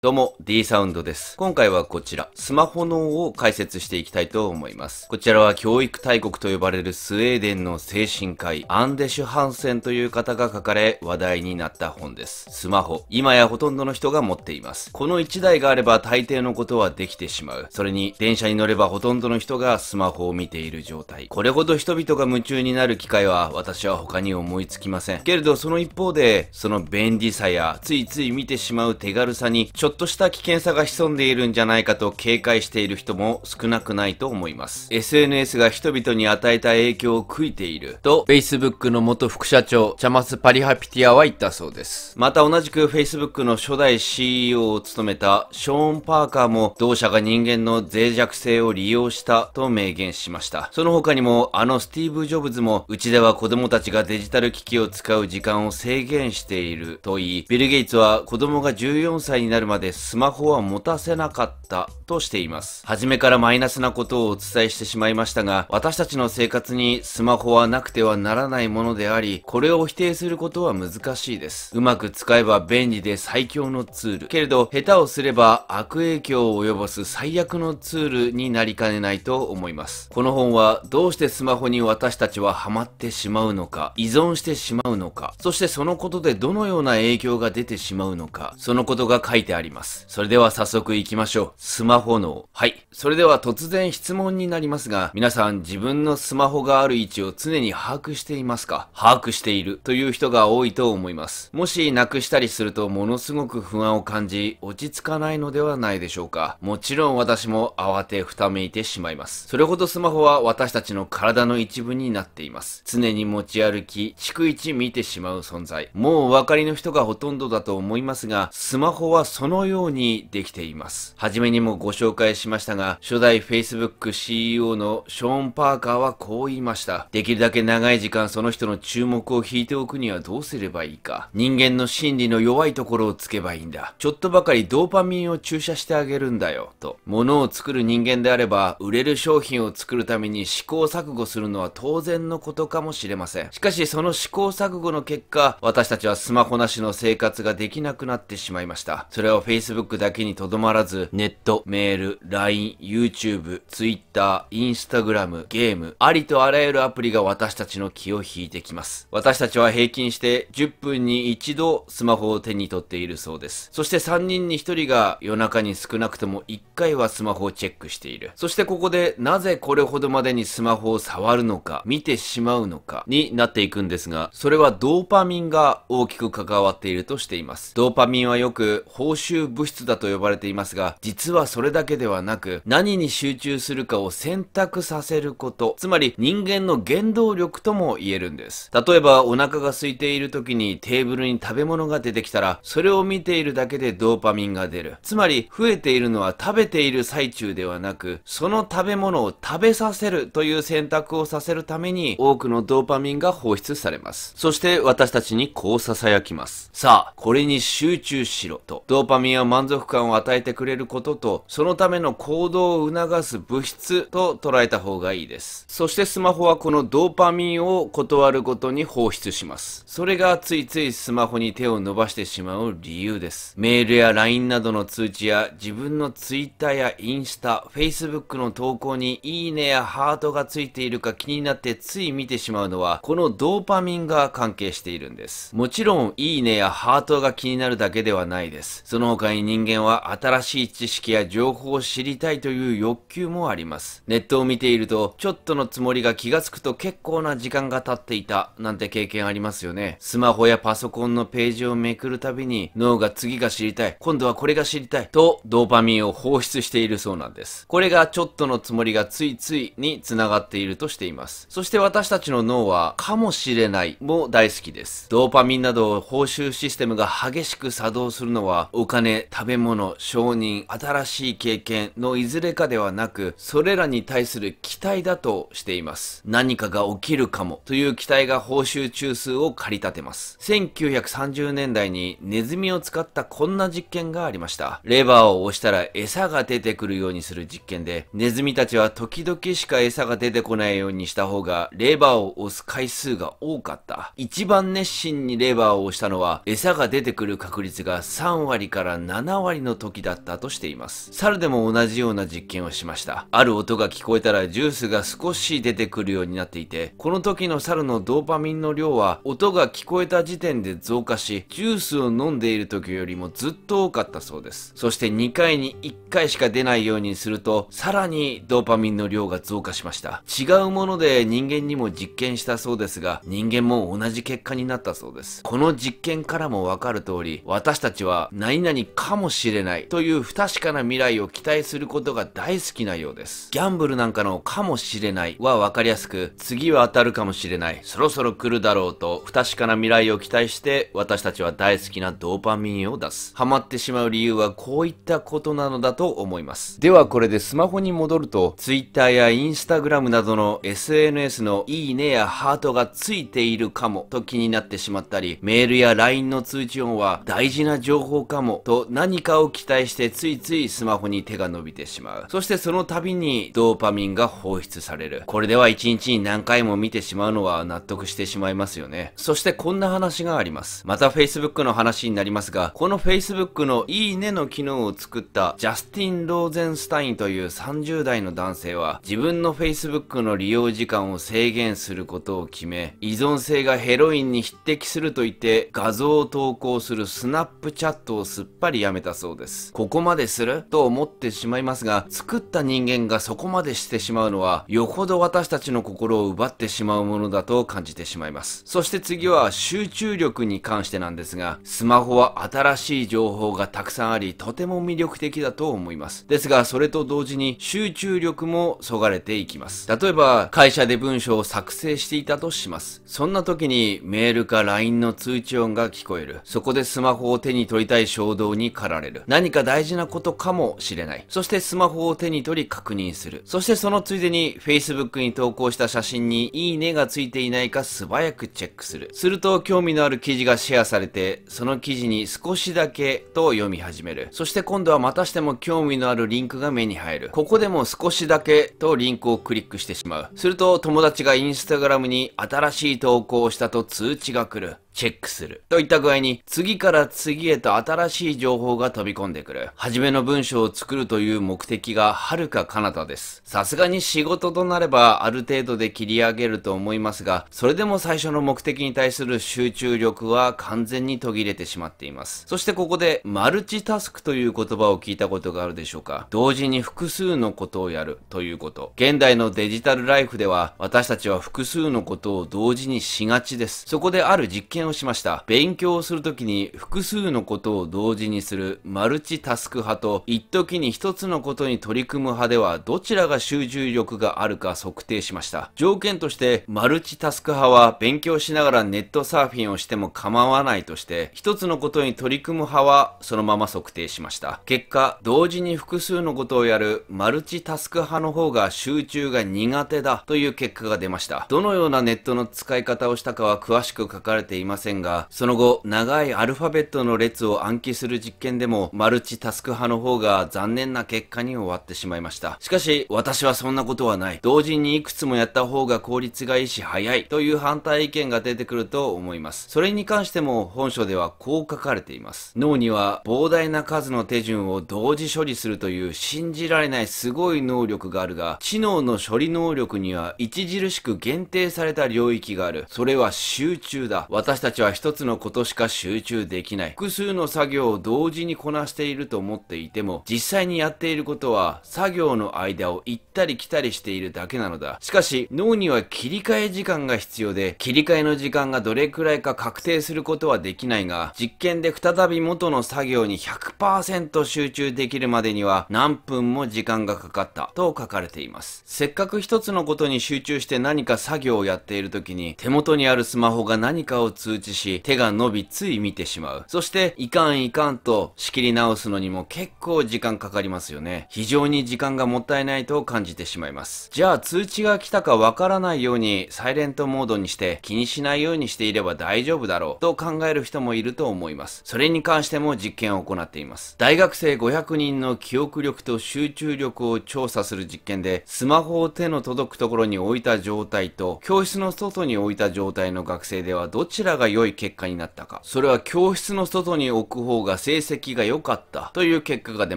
どうも、D サウンドです。今回はこちら、スマホ脳を解説していきたいと思います。こちらは教育大国と呼ばれるスウェーデンの精神科医、アンデシュ・ハンセンという方が書かれ、話題になった本です。スマホ、今やほとんどの人が持っています。この1台があれば大抵のことはできてしまう。それに、電車に乗ればほとんどの人がスマホを見ている状態。これほど人々が夢中になる機会は、私は他に思いつきません。けれど、その一方で、その便利さや、ついつい見てしまう手軽さに、ちょょっとした危険さが潜んでいるんじゃないかと警戒している人も少なくないと思います。SNS が人々に与えた影響を悔いていると、Facebook の元副社長、チャマス・パリハピティアは言ったそうです。また同じく Facebook の初代 CEO を務めたショーン・パーカーも同社が人間の脆弱性を利用したと明言しました。その他にもあのスティーブ・ジョブズもうちでは子供たちがデジタル機器を使う時間を制限していると言い、ビル・ゲイツは子供が14歳になるまでまでスマホは持たせなかったとしています。初めからマイナスなことをお伝えしてしまいましたが、私たちの生活にスマホはなくてはならないものであり、これを否定することは難しいです。うまく使えば便利で最強のツール。けれど、下手をすれば悪影響を及ぼす最悪のツールになりかねないと思います。この本は、どうしてスマホに私たちはハマってしまうのか、依存してしまうのか、そしてそのことでどのような影響が出てしまうのか、そのことが書いてあります。ります。それでは早速行きましょう。スマホの。はい。それでは突然質問になりますが、皆さん自分のスマホがある位置を常に把握していますか把握しているという人が多いと思います。もしなくしたりするとものすごく不安を感じ、落ち着かないのではないでしょうか。もちろん私も慌てふためいてしまいます。それほどスマホは私たちの体の一部になっています。常に持ち歩き、逐一見てしまう存在。もうお分かりの人がほとんどだと思いますが、スマホはそののようにできています。はじめにもご紹介しましたが、初代 Facebook CEO のショーン・パーカーはこう言いました。できるだけ長い時間その人の注目を引いておくにはどうすればいいか。人間の心理の弱いところをつけばいいんだ。ちょっとばかりドーパミンを注射してあげるんだよ、と。物を作る人間であれば、売れる商品を作るために試行錯誤するのは当然のことかもしれません。しかしその試行錯誤の結果、私たちはスマホなしの生活ができなくなってしまいました。それは Facebook だけにとどまらず、ネット、メール、LINE、YouTube、Twitter、Instagram、ゲーム、ありとあらゆるアプリが私たちの気を引いてきます。私たちは平均して10分に一度スマホを手に取っているそうです。そして3人に1人が夜中に少なくとも1回はスマホをチェックしている。そしてここでなぜこれほどまでにスマホを触るのか、見てしまうのかになっていくんですが、それはドーパミンが大きく関わっているとしています。ドーパミンはよく報酬中物質だと呼ばれていますが、実はそれだけではなく、何に集中するかを選択させること、つまり人間の原動力とも言えるんです。例えば、お腹が空いている時にテーブルに食べ物が出てきたら、それを見ているだけでドーパミンが出る。つまり、増えているのは食べている最中ではなく、その食べ物を食べさせるという選択をさせるために、多くのドーパミンが放出されます。そして、私たちにこう囁きます。さあ、これに集中しろと。ドーパミンみや満足感を与えてくれることと、そのための行動を促す物質と捉えた方がいいです。そしてスマホはこのドーパミンを断るごとに放出します。それがついついスマホに手を伸ばしてしまう理由です。メールや LINE などの通知や自分の Twitter やインスタ、Facebook の投稿にいいねやハートがついているか気になってつい見てしまうのは、このドーパミンが関係しているんです。もちろん、いいねやハートが気になるだけではないです。その他に人間は新しい知識や情報を知りたいという欲求もあります。ネットを見ていると、ちょっとのつもりが気がつくと結構な時間が経っていた、なんて経験ありますよね。スマホやパソコンのページをめくるたびに、脳が次が知りたい、今度はこれが知りたい、とドーパミンを放出しているそうなんです。これがちょっとのつもりがついついに繋がっているとしています。そして私たちの脳は、かもしれないも大好きです。ドーパミンなど報酬システムが激しく作動するのは、お金金、食べ物、承認、新しい経験のいずれかではなく、それらに対する期待だとしています。何かが起きるかもという期待が報酬中枢を駆り立てます。1930年代にネズミを使ったこんな実験がありました。レバーを押したら餌が出てくるようにする実験で、ネズミたちは時々しか餌が出てこないようにした方が、レバーを押す回数が多かった。一番熱心にレバーを押したのは、餌が出てくる確率が3割からから7割の時だったとしています。猿でも同じような実験をしました。ある音が聞こえたらジュースが少し出てくるようになっていて、この時の猿のドーパミンの量は音が聞こえた時点で増加し、ジュースを飲んでいる時よりもずっと多かったそうです。そして2回に1回しか出ないようにすると、さらにドーパミンの量が増加しました。違うもので人間にも実験したそうですが、人間も同じ結果になったそうです。この実験からもわかる通り、私たちは何々にかもしれないという不確かな未来を期待することが大好きなようです。ギャンブルなんかのかもしれないはわかりやすく、次は当たるかもしれない、そろそろ来るだろうと不確かな未来を期待して私たちは大好きなドーパミンを出す。ハマってしまう理由はこういったことなのだと思います。ではこれでスマホに戻ると、Twitter や Instagram などの SNS のいいねやハートがついているかもと気になってしまったり、メールや LINE の通知音は大事な情報かもと何かを期待してついついスマホに手が伸びてしまう。そしてその度にドーパミンが放出される。これでは一日に何回も見てしまうのは納得してしまいますよね。そしてこんな話があります。また Facebook の話になりますが、この Facebook のいいねの機能を作ったジャスティン・ローゼンスタインという30代の男性は自分の Facebook の利用時間を制限することを決め、依存性がヘロインに匹敵すると言って画像を投稿するスナップチャットをすっぱりやめたそうです。ここまですると思ってしまいますが、作った人間がそこまでしてしまうのは、よほど私たちの心を奪ってしまうものだと感じてしまいます。そして次は集中力に関してなんですが、スマホは新しい情報がたくさんあり、とても魅力的だと思います。ですが、それと同時に集中力もそがれていきます。例えば、会社で文章を作成していたとします。そんな時にメールか LINE の通知音が聞こえる。そこでスマホを手に取りたい衝動動に駆られる。何か大事なことかもしれない。そしてスマホを手に取り確認する。そしてそのついでに Facebook に投稿した写真にいいねがついていないか素早くチェックする。すると興味のある記事がシェアされて、その記事に少しだけと読み始める。そして今度はまたしても興味のあるリンクが目に入る。ここでも少しだけとリンクをクリックしてしまう。すると友達が Instagram に新しい投稿をしたと通知が来る。チェックする。といった具合に、次から次へと新しい情報が飛び込んでくる。初めの文章を作るという目的が遥か彼方です。さすがに仕事となれば、ある程度で切り上げると思いますが、それでも最初の目的に対する集中力は完全に途切れてしまっています。そしてここで、マルチタスクという言葉を聞いたことがあるでしょうか。同時に複数のことをやるということ。現代のデジタルライフでは、私たちは複数のことを同時にしがちです。そこである実験をしました。勉強をするときに複数のことを同時にするマルチタスク派と、一時に一つのことに取り組む派では、どちらが集中力があるか測定しました。条件として、マルチタスク派は勉強しながらネットサーフィンをしても構わないとして、一つのことに取り組む派はそのまま測定しました。結果、同時に複数のことをやるマルチタスク派の方が集中が苦手だという結果が出ました。どのようなネットの使い方をしたかは詳しく書かれていませんが、その後、長いアルファベットの列を暗記する実験でも、マルチタスク派の方が残念な結果に終わってしまいました。しかし、私はそんなことはない。同時にいくつもやった方が効率がいいし早いという反対意見が出てくると思います。それに関しても本書ではこう書かれています。脳には膨大な数の手順を同時処理するという信じられないすごい能力があるが、知能の処理能力には著しく限定された領域がある。それは集中だ。私たちは一つのことしか集中できない。複数の作業を同時にこなしていると思っていても、実際にやっていることは作業の間を行ったり来たりしているだけなのだ。しかし、脳には切り替え時間が必要で、切り替えの時間がどれくらいか確定することはできないが、実験で再び元の作業に100%集中できるまでには何分も時間がかかったと書かれています。せっかく一つのことに集中して何か作業をやっている時に、手元にあるスマホが何かを通通知し、手が伸びつい見てしまう。そして、いかんいかんと仕切り直すのにも結構時間かかりますよね。非常に時間がもったいないと感じてしまいます。じゃあ通知が来たかわからないようにサイレントモードにして気にしないようにしていれば大丈夫だろうと考える人もいると思います。それに関しても実験を行っています。大学生500人の記憶力と集中力を調査する実験でスマホを手の届くところに置いた状態と教室の外に置いた状態の学生ではどちらが良い結果になったか、それは教室の外に置く方が成績が良かったという結果が出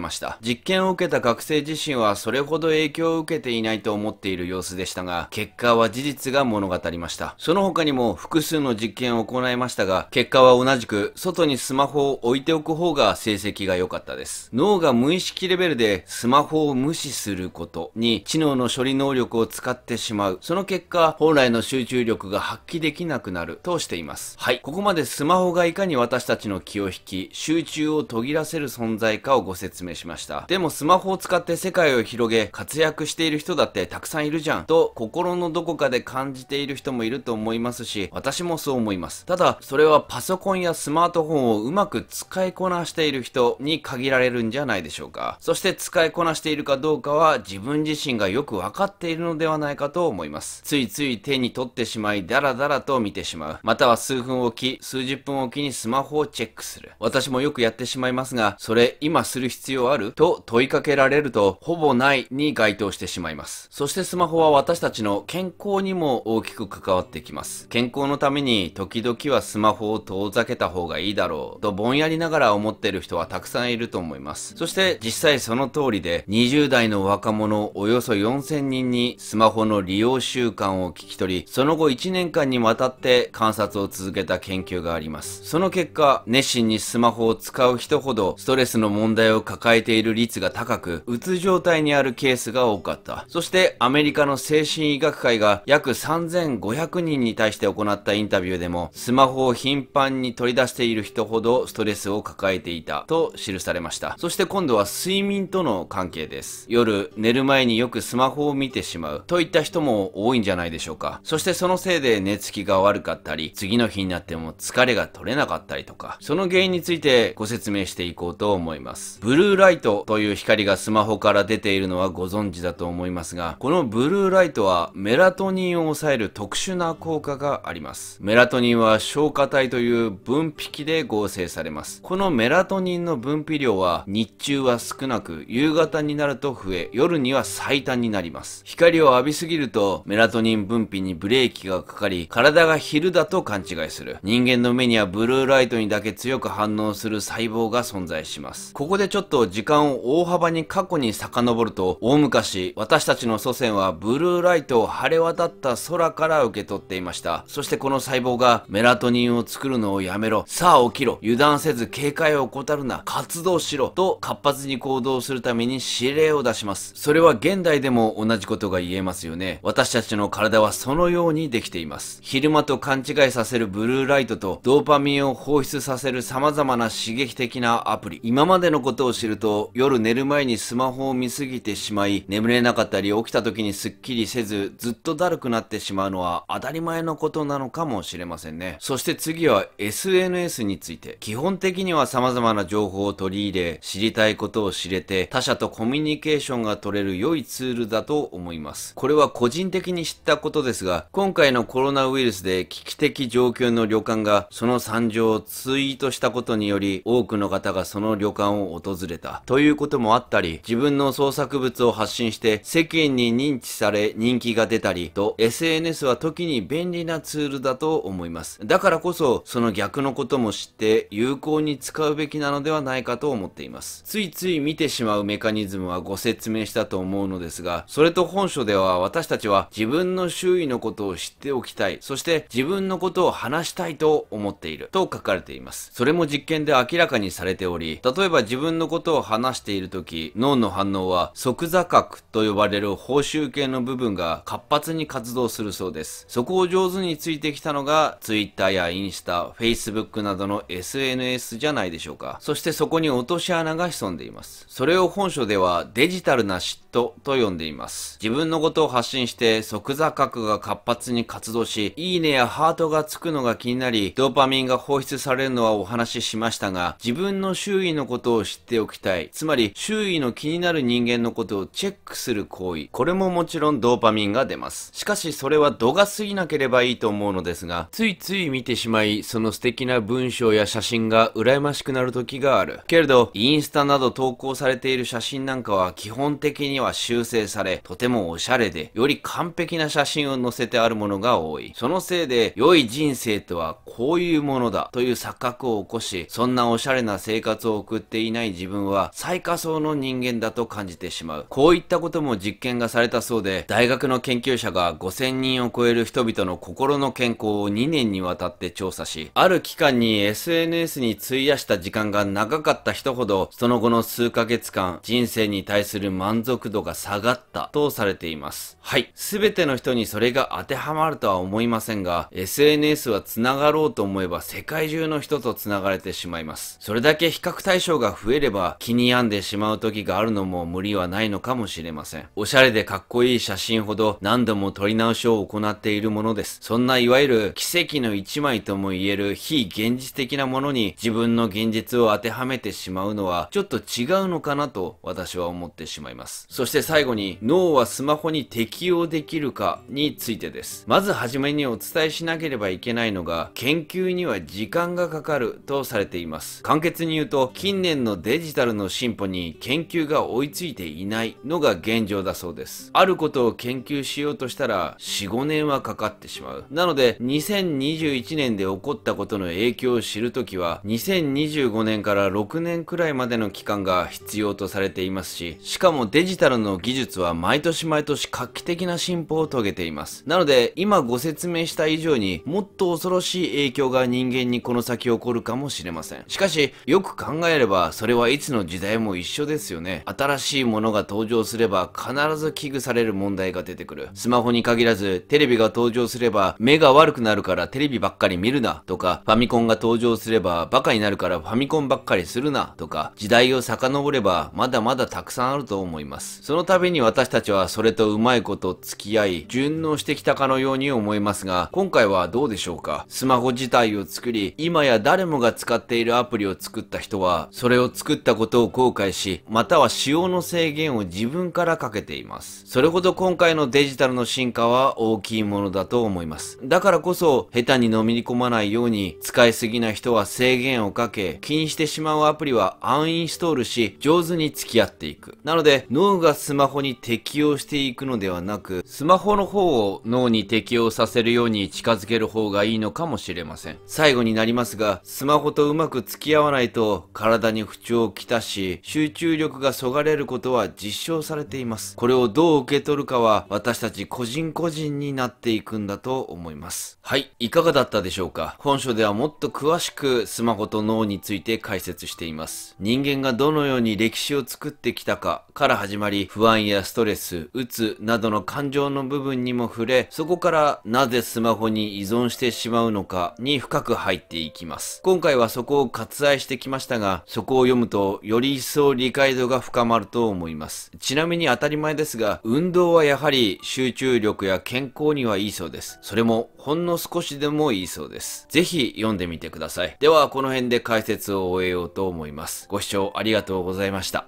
ました。実験を受けた学生自身はそれほど影響を受けていないと思っている様子でしたが、結果は事実が物語りました。その他にも複数の実験を行いましたが、結果は同じく外にスマホを置いておく方が成績が良かったです。脳が無意識レベルでスマホを無視することに知能の処理能力を使ってしまう。その結果、本来の集中力が発揮できなくなるとしています。。はい。ここまでスマホがいかに私たちの気を引き、集中を途切らせる存在かをご説明しました。でもスマホを使って世界を広げ、活躍している人だってたくさんいるじゃん、と心のどこかで感じている人もいると思いますし、私もそう思います。ただ、それはパソコンやスマートフォンをうまく使いこなしている人に限られるんじゃないでしょうか。そして使いこなしているかどうかは自分自身がよく分かっているのではないかと思います。ついつい手に取ってしまい、だらだらと見てしまう。または数分おき、数十分おきにスマホをチェックする。私もよくやってしまいますが、それ今する必要あると問いかけられると、ほぼないに該当してしまいます。そしてスマホは私たちの健康にも大きく関わってきます。健康のために時々はスマホを遠ざけた方がいいだろうとぼんやりながら思っている人はたくさんいると思います。そして実際その通りで、20代の若者およそ4000人にスマホの利用習慣を聞き取り、その後1年間にわたって観察を続けけた研究があります。その結果、熱心にスマホを使う人ほどストレスの問題を抱えている率が高く、うつ状態にあるケースが多かった。そしてアメリカの精神医学会が約3500人に対して行ったインタビューでも、スマホを頻繁に取り出している人ほどストレスを抱えていたと記されました。そして今度は睡眠との関係です。夜寝る前によくスマホを見てしまうといった人も多いんじゃないでしょうか。そしてそのせいで寝つきが悪かったり、次の日になっても疲れが取れなかったりとか、その原因についてご説明していこうと思います。ブルーライトという光がスマホから出ているのはご存知だと思いますが、このブルーライトはメラトニンを抑える特殊な効果があります。メラトニンは消化体という分泌器で合成されます。このメラトニンの分泌量は日中は少なく、夕方になると増え、夜には最短になります。光を浴びすぎるとメラトニン分泌にブレーキがかかり、体が昼だと勘違いする。人間の目にはブルーライトにだけ強く反応する細胞が存在します。ここでちょっと時間を大幅に過去に遡ると、大昔、私たちの祖先はブルーライトを晴れ渡った空から受け取っていました。そしてこの細胞がメラトニンを作るのをやめろ、さあ起きろ、油断せず警戒を怠るな、活動しろ、と活発に行動するために指令を出します。それは現代でも同じことが言えますよね。私たちの体はそのようにできています。昼間と勘違いさせるブルーライトとドーパミンを放出させる様々な刺激的なアプリ。今までのことを知ると、夜寝る前にスマホを見すぎてしまい、眠れなかったり起きた時にスッキリせず、ずっとだるくなってしまうのは当たり前のことなのかもしれませんね。そして次は SNS について。基本的には様々な情報を取り入れ、知りたいことを知れて、他者とコミュニケーションが取れる良いツールだと思います。これは個人的に知ったことですが、今回のコロナウイルスで危機的状況1の旅館がその惨状をツイートしたことにより多くの方がその旅館を訪れたということもあったり自分の創作物を発信して世間に認知され人気が出たりと SNS は時に便利なツールだと思いますだからこそその逆のことも知って有効に使うべきなのではないかと思っていますついつい見てしまうメカニズムはご説明したと思うのですがそれと本書では私たちは自分の周囲のことを知っておきたいそして自分のことを話話したいと思っていると書かれています。それも実験で明らかにされており、例えば自分のことを話している時、脳の反応は即座角と呼ばれる報酬系の部分が活発に活動するそうです。そこを上手についてきたのが Twitter やインスタ、Facebook などの SNS じゃないでしょうか。そしてそこに落とし穴が潜んでいます。それを本書ではデジタルな嫉妬と呼んでいます。自分のことを発信して即座角が活発に活動し、いいねやハートがつくのが気になり、ドーパミンが放出されるのはお話ししましたが、自分の周囲のことを知っておきたい。つまり、周囲の気になる人間のことをチェックする行為。これももちろんドーパミンが出ます。しかし、それは度が過ぎなければいいと思うのですが、ついつい見てしまい、その素敵な文章や写真が羨ましくなる時がある。けれど、インスタなど投稿されている写真なんかは基本的には修正され、とてもおしゃれで、より完璧な写真を載せてあるものが多い。そのせいで、良い人生生とはこういうものだという錯覚を起こし、そんなおしゃれな生活を送っていない自分は最下層の人間だと感じてしまう。こういったことも実験がされたそうで、大学の研究者が5000人を超える人々の心の健康を2年にわたって調査し、ある期間に SNS に費やした時間が長かった人ほど、その後の数ヶ月間、人生に対する満足度が下がったとされています。はい。すべての人にそれが当てはまるとは思いませんが、SNS は繋がろうと思えば世界中の人と繋がれてしまいます。それだけ比較対象が増えれば気に病んでしまう時があるのも無理はないのかもしれません。おしゃれでかっこいい写真ほど何度も撮り直しを行っているものです。そんないわゆる奇跡の一枚とも言える非現実的なものに自分の現実を当てはめてしまうのはちょっと違うのかなと私は思ってしまいます。そして最後に脳はスマホに適応できるかについてです。まず初めにお伝えしなければいけないのが研究には時間がかかるとされています簡潔に言うと近年のデジタルの進歩に研究が追いついていないのが現状だそうですあることを研究しようとしたら45年はかかってしまうなので2021年で起こったことの影響を知るときは2025年から6年くらいまでの期間が必要とされていますししかもデジタルの技術は毎年毎年画期的な進歩を遂げていますなので今ご説明した以上にもっと恐ろしい影響が人間にこの先起こるかもしれません。しかし、よく考えれば、それはいつの時代も一緒ですよね。新しいものが登場すれば、必ず危惧される問題が出てくる。スマホに限らず、テレビが登場すれば、目が悪くなるからテレビばっかり見るな、とか、ファミコンが登場すれば、バカになるからファミコンばっかりするな、とか、時代を遡れば、まだまだたくさんあると思います。その度に私たちは、それとうまいこと付き合い、順応してきたかのように思いますが、今回はどうでしょうかか、スマホ自体を作り、今や誰もが使っているアプリを作った人は、それを作ったことを後悔し、または使用の制限を自分からかけています。それほど今回のデジタルの進化は大きいものだと思います。だからこそ、下手に飲み込まないように、使いすぎな人は制限をかけ、気にしてしまうアプリはアンインストールし、上手に付き合っていく。なので、脳がスマホに適応していくのではなく、スマホの方を脳に適応させるように近づける方がいいいいのかもしれません。最後になりますが、スマホとうまく付き合わないと体に不調をきたし、集中力がそがれることは実証されています。これをどう受け取るかは私たち個人個人になっていくんだと思います。はい、いかがだったでしょうか本書ではもっと詳しくスマホと脳について解説しています。人間がどのように歴史を作ってきたか、から始まり、不安やストレス、うつなどの感情の部分にも触れ、そこからなぜスマホに依存してしまうのかに深く入っていきます。今回はそこを割愛してきましたが、そこを読むとより一層理解度が深まると思います。ちなみに当たり前ですが、運動はやはり集中力や健康にはいいそうです。それもほんの少しでもいいそうです。ぜひ読んでみてください。ではこの辺で解説を終えようと思います。ご視聴ありがとうございました。